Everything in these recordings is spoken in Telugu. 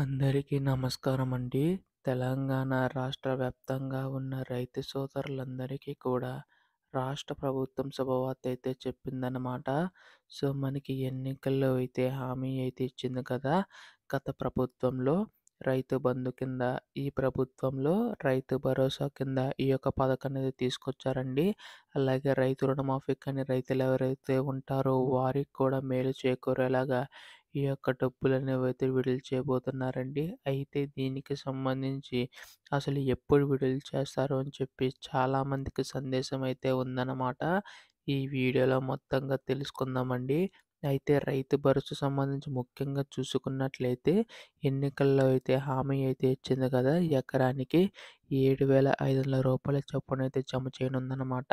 అందరికీ నమస్కారం అండి. తెలంగాణ రాష్ట్ర వ్యాప్తంగా ఉన్న రైతు సోదరులందరికీ కూడా రాష్ట్ర ప్రభుత్వం శుభవార్త అయితే చెప్పిందనమాట. సో, మనకి ఎన్నికల్లో అయితే హామీ అయితే ఇచ్చింది కదా! గత ప్రభుత్వంలో రైతు బంధు కింద, ఈ ప్రభుత్వంలో రైతు భరోసా కింద ఈ యొక్క పథకాన్ని అనేది తీసుకొచ్చారండి. అలాగే రైతు రుణమాఫీ కానీ రైతులు ఎవరైతే ఉంటారో వారికి కూడా మేలు చేకూరేలాగా ఈ యొక్క డబ్బులనేవైతే విడుదల చేయబోతున్నారండి అయితే దీనికి సంబంధించి అసలు ఎప్పుడు విడుదల చేస్తారు అని చెప్పి చాలామందికి సందేశం అయితే ఉందన్నమాట ఈ వీడియోలో మొత్తంగా తెలుసుకుందామండి అయితే రైతు భరోసా సంబంధించి ముఖ్యంగా చూసుకున్నట్లయితే ఎన్నికల్లో అయితే హామీ అయితే ఇచ్చింది కదా ఎకరానికి ఏడు వేల ఐదు వందల రూపాయల చొప్పున అయితే జమ చేయనుందనమాట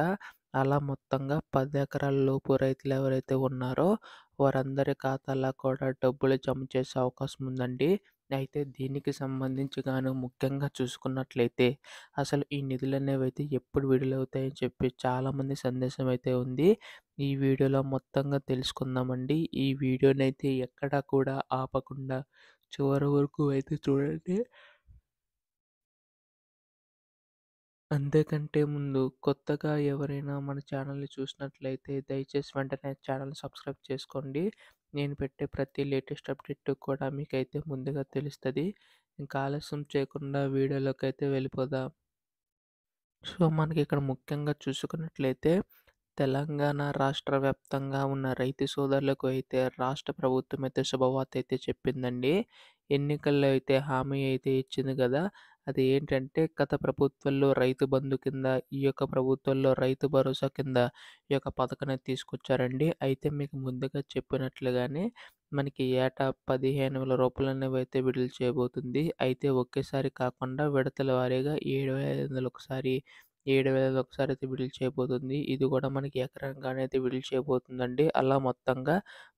అలా మొత్తంగా పది ఎకరాల లోపు రైతులు ఎవరైతే ఉన్నారో వారందరి ఖాతాల్లో కూడా డబ్బులు జమ చేసే అవకాశం ఉందండి అయితే దీనికి సంబంధించి గాను ముఖ్యంగా చూసుకున్నట్లయితే అసలు ఈ నిధులు అనేవి అయితే ఎప్పుడు విడుదలవుతాయని చెప్పి చాలామంది సందేశం అయితే ఉంది ఈ వీడియోలో మొత్తంగా తెలుసుకుందామండి ఈ వీడియోనైతే ఎక్కడా కూడా ఆపకుండా చివరి వరకు అయితే చూడండి అంతేకంటే ముందు, కొత్తగా ఎవరైనా మన ఛానల్ చూసినట్లయితే దయచేసి వెంటనే ఛానల్ సబ్స్క్రైబ్ చేసుకోండి. నేను పెట్టే ప్రతి లేటెస్ట్ అప్డేట్ కూడా మీకైతే ముందుగా తెలుస్తుంది ఇంకా ఆలస్యం చేయకుండా వీడియోలోకి అయితే వెళ్ళిపోదాం. సో, మనకి ఇక్కడ ముఖ్యంగా చూసుకున్నట్లయితే తెలంగాణ రాష్ట్ర వ్యాప్తంగా ఉన్న రైతు సోదరులకు అయితే రాష్ట్ర ప్రభుత్వం అయితే శుభవార్త అయితే చెప్పిందండి. ఎన్నికల్లో అయితే హామీ అయితే ఇచ్చింది కదా అది ఏంటంటే గత ప్రభుత్వంలో రైతు బంధు కింద ఈ యొక్క ప్రభుత్వంలో రైతు భరోసా కింద ఈ యొక్క పథకాన్ని తీసుకొచ్చారండి అయితే మీకు ముందుగా చెప్పినట్లుగానే మనకి ఏటా పదిహేను వేల రూపాయలు అనేవి అయితే విడుదల చేయబోతుంది అయితే ఒకేసారి కాకుండా విడతల వారీగా ఏడు వేల ఐదు వందలు ఒకసారి ఏడు వేల ఒకసారి అయితే విడుదల చేయబోతుంది ఇది కూడా మనకి ఎకరంగానే అయితే విడుదల చేయబోతుందండి అలా మొత్తంగా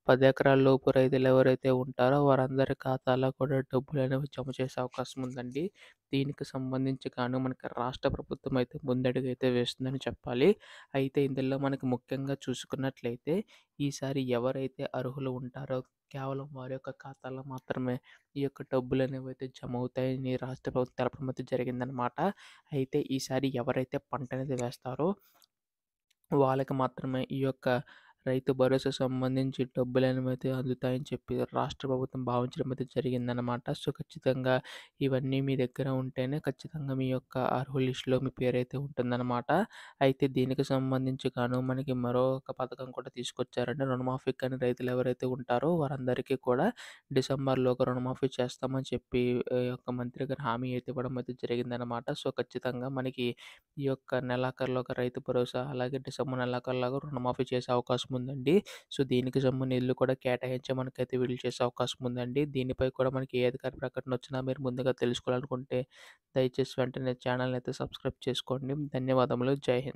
పది ఎకరాల లోపు రైతులు ఎవరైతే ఉంటారో వారందరి ఖాతాలో కూడా డబ్బులు అనేవి జమ చేసే అవకాశం ఉందండి దీనికి సంబంధించి గాను మనకి రాష్ట్ర ప్రభుత్వం అయితే ముందడుగు అయితే వేస్తుందని చెప్పాలి అయితే ఇందులో మనకి ముఖ్యంగా చూసుకున్నట్లయితే ఈసారి ఎవరైతే అర్హులు ఉంటారో కేవలం వారి యొక్క ఖాతాలో మాత్రమే ఈ యొక్క డబ్బులు అనేవి అయితే జమ అవుతాయని రాష్ట్ర ప్రభుత్వం తెలపడం అయితే జరిగిందనమాట అయితే ఈసారి ఎవరైతే పంట అనేది వేస్తారో వాళ్ళకి మాత్రమే ఈ యొక్క రైతు భరోసా సంబంధించి డబ్బులు అయితే అందుతాయని చెప్పి రాష్ట్ర ప్రభుత్వం భావించడం అయితే జరిగిందనమాట సో ఖచ్చితంగా ఇవన్నీ మీ దగ్గర ఉంటేనే ఖచ్చితంగా మీ యొక్క అర్హు లిస్టులో మీ పేరు అయితే ఉంటుందన్నమాట అయితే దీనికి సంబంధించి గాను మనకి మరొక పథకం కూడా తీసుకొచ్చారంటే రుణమాఫీ కానీ రైతులు ఎవరైతే ఉంటారో వారందరికీ కూడా డిసెంబర్లో ఒక రుణమాఫీ చేస్తామని చెప్పి యొక్క మంత్రి గారు హామీ అయితే ఇవ్వడం అయితే జరిగిందనమాట సో ఖచ్చితంగా మనకి ఈ యొక్క నెలాఖరులో ఒక రైతు భరోసా అలాగే డిసెంబర్ నెలాఖరులాగా రుణమాఫీ చేసే అవకాశం అవకాశం ఉందండి సో దీనికి సంబంధించిన ఇల్లు కూడా కేటాయించే మనకైతే వీలు చేసే అవకాశం ఉందండి దీనిపై కూడా మనకి ఏ అధికార ప్రకటన వచ్చినా మీరు ముందుగా తెలుసుకోవాలనుకుంటే దయచేసి వెంటనే ఛానల్ని అయితే సబ్స్క్రైబ్ చేసుకోండి ధన్యవాదములు జై హింద్